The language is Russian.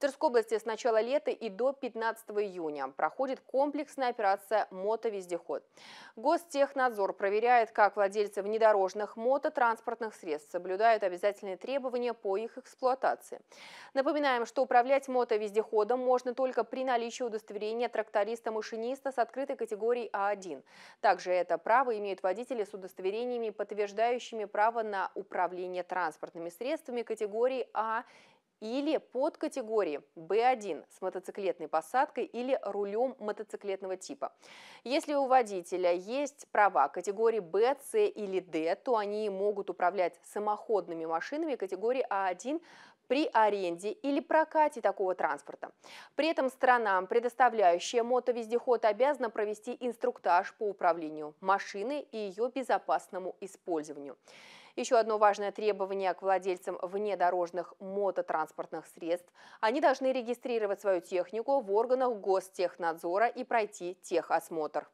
В Тверской области с начала лета и до 15 июня проходит комплексная операция «Мотовездеход». Гостехнадзор проверяет, как владельцы внедорожных мототранспортных средств соблюдают обязательные требования по их эксплуатации. Напоминаем, что управлять мотовездеходом можно только при наличии удостоверения тракториста-машиниста с открытой категорией А1. Также это право имеют водители с удостоверениями, подтверждающими право на управление транспортными средствами категории А или подкатегории B1 с мотоциклетной посадкой или рулем мотоциклетного типа. Если у водителя есть права категории B, C или D, то они могут управлять самоходными машинами категории А1 при аренде или прокате такого транспорта. При этом странам, предоставляющая мотовездеход, обязана провести инструктаж по управлению машины и ее безопасному использованию. Еще одно важное требование к владельцам внедорожных мототранспортных средств. Они должны регистрировать свою технику в органах гостехнадзора и пройти техосмотр.